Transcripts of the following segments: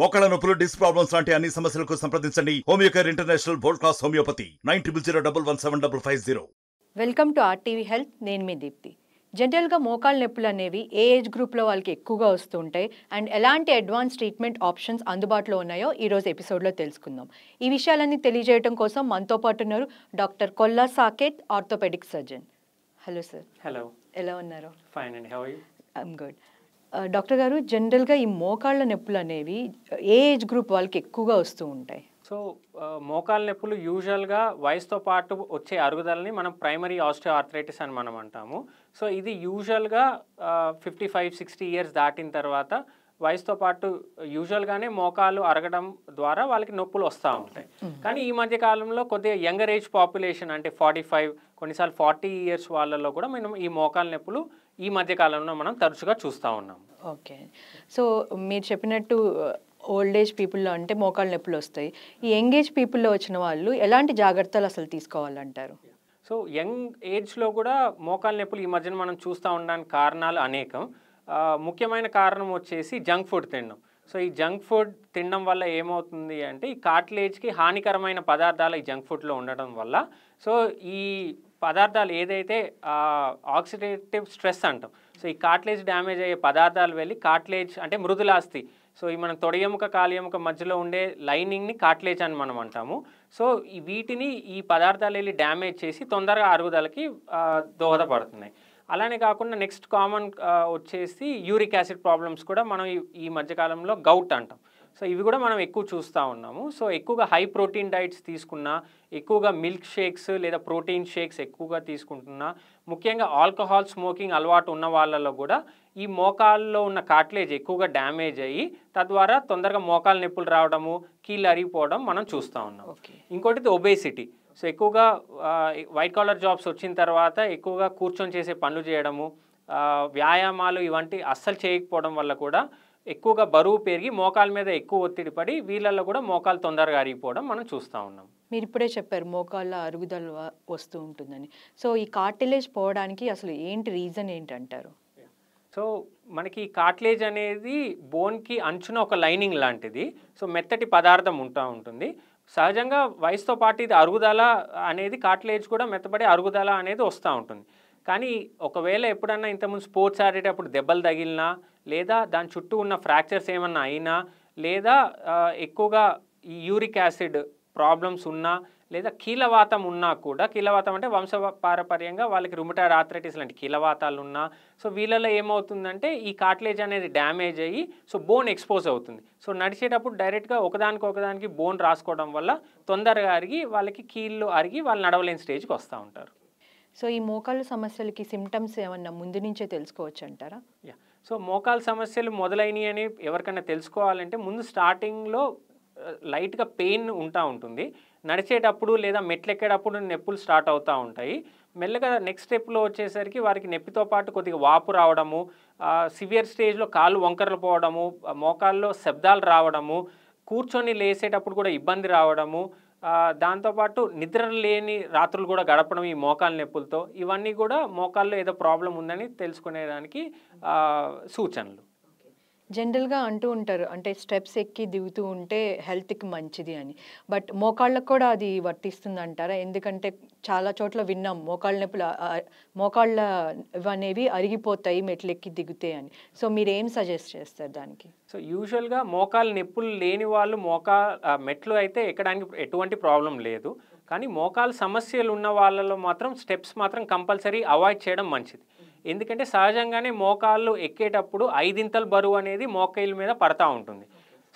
మోకాళ్ళ నొప్పులు disc problems లాంటి అన్ని సమస్యలకు సంప్రదించండి Homeocare international board class homeopathy nine triple zero double one seven double five zero welcome to RTV health నేను మీ దీప్తి జనరల్గా మోకాల్ నొప్పులు అనేవి ఏ ఏజ్ గ్రూప్లో వాళ్ళకి ఎక్కువగా వస్తుంటాయి అండ్ ఎలాంటి అడ్వాన్స్ ట్రీట్మెంట్ ఆప్షన్స్ అందుబాటులో ఉన్నాయో ఈరోజు ఎపిసోడ్లో తెలుసుకుందాం ఈ విషయాలన్నీ తెలియజేయడం కోసం మనతో పాటు ఉన్నారు doctor Kolla Saketh orthopaedic surgeon hello sir hello ఎలా ఉన్నారు fine and how I'm good doctor garu జనరల్గా ఈ మోకాళ్ళ నొప్పులు అనేవి ఏ ఏజ్ గ్రూప్ వాళ్ళకి ఎక్కువగా వస్తూ ఉంటాయి సో మోకాళ్ళ నొప్పులు యూజువల్గా వయసుతో పాటు వచ్చే అరుగుదలని మనం ప్రైమరీ ఆస్టియో ఆర్థరైటిస్ అని మనం అంటాము సో ఇది యూజువల్గా ఫిఫ్టీ ఫైవ్ సిక్స్టీ ఇయర్స్ దాటిన తర్వాత వయసుతో పాటు యూజువల్గానే మోకాలు అరగడం ద్వారా వాళ్ళకి నొప్పులు వస్తూ ఉంటాయి కానీ ఈ మధ్య కాలంలో కొద్దిగా యంగర్ ఏజ్ పాపులేషన్ అంటే ఫార్టీ ఫైవ్ కొన్నిసార్లు ఫార్టీ ఇయర్స్ వాళ్ళలో కూడా మనం ఈ మోకాల నొప్పులు ఈ మధ్య కాలంలో మనం తరచుగా చూస్తూ ఉన్నాం ఓకే సో మీరు చెప్పినట్టు ఓల్డ్ ఏజ్ పీపుల్లో అంటే మోకాళ్ళ నొప్పులు వస్తాయి ఈ యంగ్ ఏజ్ పీపుల్లో వచ్చిన వాళ్ళు ఎలాంటి జాగ్రత్తలు అసలు తీసుకోవాలంటారు సో యంగ్ ఏజ్లో కూడా మోకాళ్ళ నొప్పులు ఈ మధ్యన మనం చూస్తూ ఉండడానికి కారణాలు అనేకం ముఖ్యమైన కారణం వచ్చేసి జంక్ ఫుడ్ తినడం సో ఈ జంక్ ఫుడ్ తినడం వల్ల ఏమవుతుంది అంటే ఈ కాట్లేజ్కి హానికరమైన పదార్థాలు ఈ జంక్ ఫుడ్లో ఉండడం వల్ల సో ఈ పదార్థాలు ఏదైతే ఆక్సిడేటివ్ స్ట్రెస్ అంటాం సో ఈ కాట్లేజ్ డ్యామేజ్ అయ్యే పదార్థాలు వెళ్ళి కాట్లేజ్ అంటే మృదులాస్తి సో ఈ మనం తొడ ఎముక కాలి ఎముక మధ్యలో ఉండే లైనింగ్ని కాట్లేజ్ అని మనం అంటాము సో వీటిని ఈ పదార్థాలు వెళ్ళి డ్యామేజ్ చేసి తొందరగా అరుగుదలకి దోహదపడుతున్నాయి అలానే కాకుండా నెక్స్ట్ కామన్ వచ్చేసి యూరిక్ యాసిడ్ ప్రాబ్లమ్స్ కూడా మనం ఈ మధ్యకాలంలో గౌట్ అంటాం సో ఇవి కూడా మనం ఎక్కువ చూస్తూ ఉన్నాము సో ఎక్కువగా హై ప్రోటీన్ డైట్స్ తీసుకున్నా ఎక్కువగా మిల్క్ షేక్స్ లేదా ప్రోటీన్ షేక్స్ ఎక్కువగా తీసుకుంటున్నా ముఖ్యంగా ఆల్కహాల్ స్మోకింగ్ అలవాటు ఉన్న వాళ్ళలో కూడా ఈ మోకాల్లో ఉన్న కాట్లేజ్ ఎక్కువగా డ్యామేజ్ అయ్యి తద్వారా తొందరగా మోకాలు నొప్పులు రావడము కీళ్ళు అరిగిపోవడం మనం చూస్తూ ఉన్నాం ఇంకోటిది ఒబేసిటీ సో ఎక్కువగా వైట్ కాలర్ జాబ్స్ వచ్చిన తర్వాత ఎక్కువగా కూర్చొని చేసే పనులు చేయడము వ్యాయామాలు ఇవంటి అస్సలు చేయకపోవడం వల్ల కూడా ఎక్కువగా బరువు పెరిగి మోకాల మీద ఎక్కువ ఒత్తిడి పడి వీళ్ళల్లో కూడా మోకాలు తొందరగా అరిగిపోవడం మనం చూస్తూ ఉన్నాం మీరు ఇప్పుడే చెప్పారు మోకాళ్ళ అరుగుదల వస్తూ ఉంటుందని సో ఈ కార్టిలేజ్ పోవడానికి అసలు ఏంటి రీజన్ ఏంటంటారు సో మనకి కాట్లేజ్ అనేది బోన్కి అంచున ఒక లైనింగ్ లాంటిది సో మెత్తటి పదార్థం ఉంటూ ఉంటుంది సహజంగా వయసుతో పాటు ఇది అరుగుదల అనేది కాట్లేజ్ కూడా మెత్తబడి అరుగుదల అనేది వస్తూ ఉంటుంది కానీ ఒకవేళ ఎప్పుడన్నా ఇంతకుముందు స్పోర్ట్స్ ఆడేటప్పుడు దెబ్బలు తగిలినా లేదా దాని చుట్టూ ఉన్న ఫ్రాక్చర్స్ ఏమన్నా అయినా లేదా ఎక్కువగా యూరిక్ యాసిడ్ ప్రాబ్లమ్స్ ఉన్నా లేదా కీలవాతం ఉన్నా కూడా కీలవాతం అంటే వంశ పారపర్యంగా వాళ్ళకి రుమిటాడ్ ఆథరైటిస్ లాంటి కీలవాతాలు ఉన్నా సో వీళ్ళలో ఏమవుతుందంటే ఈ కాట్లేజ్ అనేది డ్యామేజ్ అయ్యి సో బోన్ ఎక్స్పోజ్ అవుతుంది సో నడిచేటప్పుడు డైరెక్ట్గా ఒకదానికి ఒకదానికి బోన్ రాసుకోవడం వల్ల తొందరగా అరిగి వాళ్ళకి కీళ్ళు అరిగి వాళ్ళు నడవలేని స్టేజ్కి వస్తూ ఉంటారు సో ఈ మోకాళ్ళ సమస్యలకి సిమ్టమ్స్ ఏమన్నా ముందు నుంచే తెలుసుకోవచ్చు అంటారా యా సో మోకాల్ సమస్యలు మొదలైనవి అని ఎవరికైనా తెలుసుకోవాలంటే ముందు స్టార్టింగ్లో లైట్గా పెయిన్ ఉంటా ఉంటుంది నడిచేటప్పుడు లేదా మెట్లెక్కేటప్పుడు నొప్పులు స్టార్ట్ అవుతూ ఉంటాయి మెల్లగా నెక్స్ట్ స్టెప్లో వచ్చేసరికి వారికి నొప్పితో పాటు కొద్దిగా వాపు రావడము సివియర్ స్టేజ్లో కాళ్ళు వంకరలు పోవడము మోకాల్లో శబ్దాలు రావడము కూర్చొని లేసేటప్పుడు కూడా ఇబ్బంది రావడము దాంతోపాటు నిద్ర లేని రాత్రులు కూడా గడపడం ఈ మోకాళ్ళ నొప్పులతో ఇవన్నీ కూడా మోకాల్లో ఏదో ప్రాబ్లం ఉందని తెలుసుకునేదానికి సూచనలు జనరల్గా అంటూ ఉంటారు అంటే స్టెప్స్ ఎక్కి దిగుతూ ఉంటే హెల్త్కి మంచిది అని బట్ మోకాళ్ళకు కూడా అది వర్తిస్తుంది అంటారా ఎందుకంటే చాలా చోట్ల విన్నాం మోకాళ్ళ నొప్పులు మోకాళ్ళ అనేవి అరిగిపోతాయి మెట్లు ఎక్కి దిగుతాయి అని సో మీరు ఏం సజెస్ట్ చేస్తారు దానికి సో యూజువల్గా మోకాళ్ళ నొప్పులు లేని వాళ్ళు మోకా మెట్లు అయితే ఎక్కడానికి ఎటువంటి ప్రాబ్లం లేదు కానీ మోకాల సమస్యలు ఉన్న వాళ్ళలో మాత్రం స్టెప్స్ మాత్రం కంపల్సరీ అవాయిడ్ చేయడం మంచిది ఎందుకంటే సహజంగానే మోకాళ్ళు ఎక్కేటప్పుడు ఐదింతల బరువు అనేది మోకాయిల మీద పడతా ఉంటుంది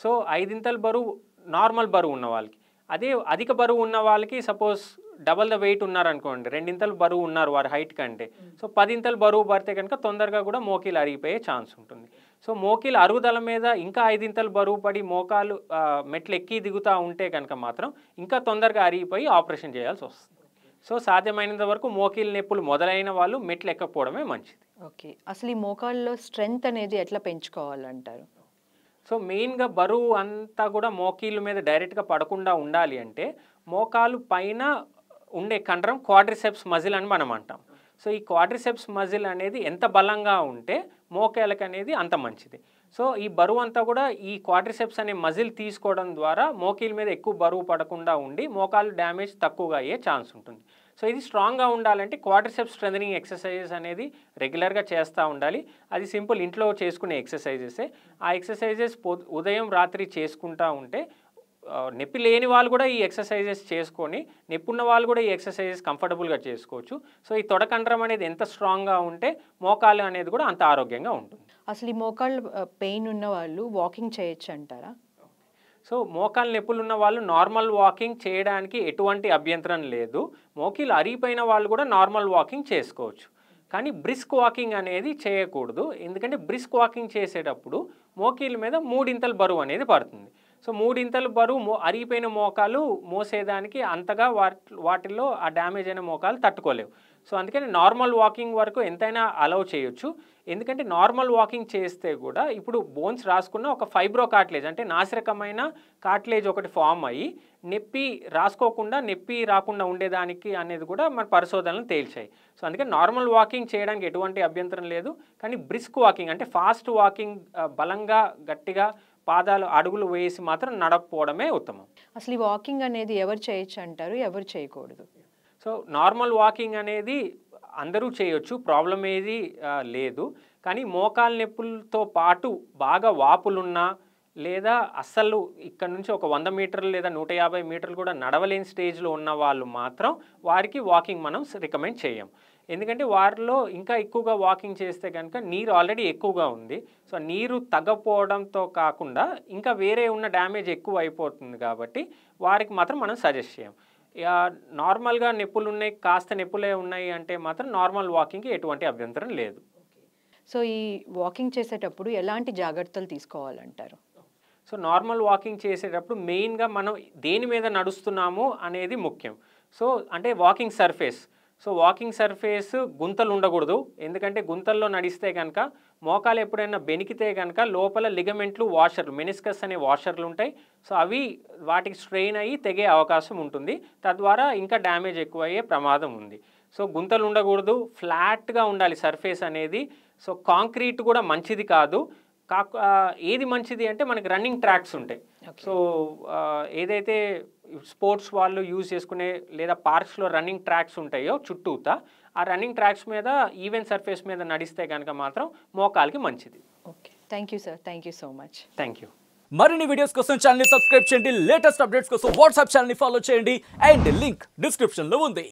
సో ఐదింతల బరువు నార్మల్ బరువు ఉన్న వాళ్ళకి అదే అధిక బరువు ఉన్న వాళ్ళకి సపోజ్ డబల్ ద వెయిట్ ఉన్నారనుకోండి రెండింతలు బరువు ఉన్నారు వారి హైట్ కంటే సో పదింతలు బరువు పడితే కనుక తొందరగా కూడా మోకీలు అరిగిపోయే ఛాన్స్ ఉంటుంది సో మోకీలు అరుగుదల మీద ఇంకా ఐదింతలు బరువు పడి మోకాలు మెట్లు ఎక్కి దిగుతూ ఉంటే కనుక మాత్రం ఇంకా తొందరగా అరిగిపోయి ఆపరేషన్ చేయాల్సి వస్తుంది సో సాధ్యమైనంత వరకు మోకీల నొప్పులు మొదలైన వాళ్ళు మెట్లు ఎక్కకపోవడమే మంచిది ఓకే అసలు ఈ మోకాళ్ళలో స్ట్రెంగ్త్ అనేది ఎట్లా పెంచుకోవాలంటారు సో మెయిన్గా బరువు అంతా కూడా మోకీల మీద డైరెక్ట్గా పడకుండా ఉండాలి అంటే మోకాలు పైన ఉండే కండరం క్వాడ్రిసెప్స్ మజిల్ అని మనం అంటాం సో ఈ క్వాడ్రిసెప్స్ మజిల్ అనేది ఎంత బలంగా ఉంటే మోకేలకు అనేది అంత మంచిది సో ఈ బరువు అంతా కూడా ఈ క్వాడ్రిసెప్స్ అనే మజిల్ తీసుకోవడం ద్వారా మోకీల మీద ఎక్కువ బరువు పడకుండా ఉండి మోకాలు డ్యామేజ్ తక్కువగా అయ్యే ఛాన్స్ ఉంటుంది సో ఇది స్ట్రాంగ్గా ఉండాలంటే సెప్ స్ట్రెంథనింగ్ ఎక్సర్సైజెస్ అనేది రెగ్యులర్గా చేస్తూ ఉండాలి అది సింపుల్ ఇంట్లో చేసుకునే ఎక్సర్సైజెసే ఆ ఎక్సర్సైజెస్ ఉదయం రాత్రి చేసుకుంటూ ఉంటే నొప్పి లేని వాళ్ళు కూడా ఈ ఎక్సర్సైజెస్ చేసుకొని నొప్పి ఉన్న వాళ్ళు కూడా ఈ ఎక్సర్సైజెస్ కంఫర్టబుల్గా చేసుకోవచ్చు సో ఈ తొడకండ్రం అనేది ఎంత స్ట్రాంగ్గా ఉంటే మోకాలు అనేది కూడా అంత ఆరోగ్యంగా ఉంటుంది అసలు ఈ మోకాళ్ళు పెయిన్ ఉన్న వాళ్ళు వాకింగ్ చేయొచ్చు అంటారా సో మోకాలు నొప్పులు ఉన్న వాళ్ళు నార్మల్ వాకింగ్ చేయడానికి ఎటువంటి అభ్యంతరం లేదు మోకీలు అరిగిపోయిన వాళ్ళు కూడా నార్మల్ వాకింగ్ చేసుకోవచ్చు కానీ బ్రిస్క్ వాకింగ్ అనేది చేయకూడదు ఎందుకంటే బ్రిస్క్ వాకింగ్ చేసేటప్పుడు మోకీల మీద మూడింతల బరువు అనేది పడుతుంది సో మూడింతల బరువు మో అరిగిపోయిన మోకాలు మోసేదానికి అంతగా వాటి ఆ డ్యామేజ్ అయిన మోకాలు తట్టుకోలేవు సో అందుకని నార్మల్ వాకింగ్ వరకు ఎంతైనా అలౌ చేయొచ్చు ఎందుకంటే నార్మల్ వాకింగ్ చేస్తే కూడా ఇప్పుడు బోన్స్ రాసుకున్న ఒక ఫైబ్రో కార్ట్లేజ్ అంటే నాసిరకమైన కార్ట్లేజ్ ఒకటి ఫామ్ అయ్యి నొప్పి రాసుకోకుండా నొప్పి రాకుండా ఉండేదానికి అనేది కూడా మన పరిశోధనలు తేల్చాయి సో అందుకని నార్మల్ వాకింగ్ చేయడానికి ఎటువంటి అభ్యంతరం లేదు కానీ బ్రిస్క్ వాకింగ్ అంటే ఫాస్ట్ వాకింగ్ బలంగా గట్టిగా పాదాలు అడుగులు వేసి మాత్రం నడకపోవడమే ఉత్తమం అసలు ఈ వాకింగ్ అనేది ఎవరు చేయొచ్చు అంటారు ఎవరు చేయకూడదు సో నార్మల్ వాకింగ్ అనేది అందరూ చేయొచ్చు ప్రాబ్లం ఏది లేదు కానీ మోకాల నొప్పులతో పాటు బాగా వాపులున్నా లేదా అస్సలు ఇక్కడ నుంచి ఒక వంద మీటర్లు లేదా నూట యాభై మీటర్లు కూడా నడవలేని స్టేజ్లో ఉన్న వాళ్ళు మాత్రం వారికి వాకింగ్ మనం రికమెండ్ చేయం ఎందుకంటే వారిలో ఇంకా ఎక్కువగా వాకింగ్ చేస్తే కనుక నీరు ఆల్రెడీ ఎక్కువగా ఉంది సో నీరు తగ్గపోవడంతో కాకుండా ఇంకా వేరే ఉన్న డ్యామేజ్ ఎక్కువ అయిపోతుంది కాబట్టి వారికి మాత్రం మనం సజెస్ట్ చేయం నార్మల్గా నొప్పులు ఉన్నాయి కాస్త నొప్పులే ఉన్నాయి అంటే మాత్రం నార్మల్ వాకింగ్కి ఎటువంటి అభ్యంతరం లేదు సో ఈ వాకింగ్ చేసేటప్పుడు ఎలాంటి జాగ్రత్తలు తీసుకోవాలంటారు సో నార్మల్ వాకింగ్ చేసేటప్పుడు మెయిన్గా మనం దేని మీద నడుస్తున్నాము అనేది ముఖ్యం సో అంటే walking surface so walking surface గుంతలు ఉండకూడదు ఎందుకంటే గుంతల్లో నడిస్తే కనుక మోకాలు ఎప్పుడైనా బెనికితే కనుక లోపల లిగమెంట్లు వాషర్లు మెనిస్కస్ అనే వాషర్లు ఉంటాయి సో అవి వాటికి స్ట్రెయిన్ అయ్యి తెగే అవకాశం ఉంటుంది తద్వారా ఇంకా డ్యామేజ్ ఎక్కువ అయ్యే ప్రమాదం ఉంది సో గుంతలు ఉండకూడదు ఫ్లాట్గా ఉండాలి సర్ఫేస్ అనేది సో కాంక్రీట్ కూడా మంచిది కాదు కాక ఏది మంచిది అంటే మనకి రన్నింగ్ ట్రాక్స్ ఉంటాయి సో ఏదైతే స్పోర్ట్స్ వాళ్ళు యూజ్ చేసుకునే లేదా పార్క్స్లో రన్నింగ్ ట్రాక్స్ ఉంటాయో చుట్టూతా ఆ రన్నింగ్ ట్రాక్స్ మీద ఈవెంట్ సర్ఫేస్ మీద నడిస్తే కనుక మాత్రం మోకాలకి మంచిది okay thank you sir thank you so much thank you మరిన్ని వీడియోస్ కోసం ఛానల్ సబ్స్క్రైబ్ చేయండి లేటెస్ట్ అప్డేట్స్ కోసం వాట్సాప్ ఛానల్ని ఫాలో చేయండి అండ్ లింక్ డిస్క్రిప్షన్లో ఉంది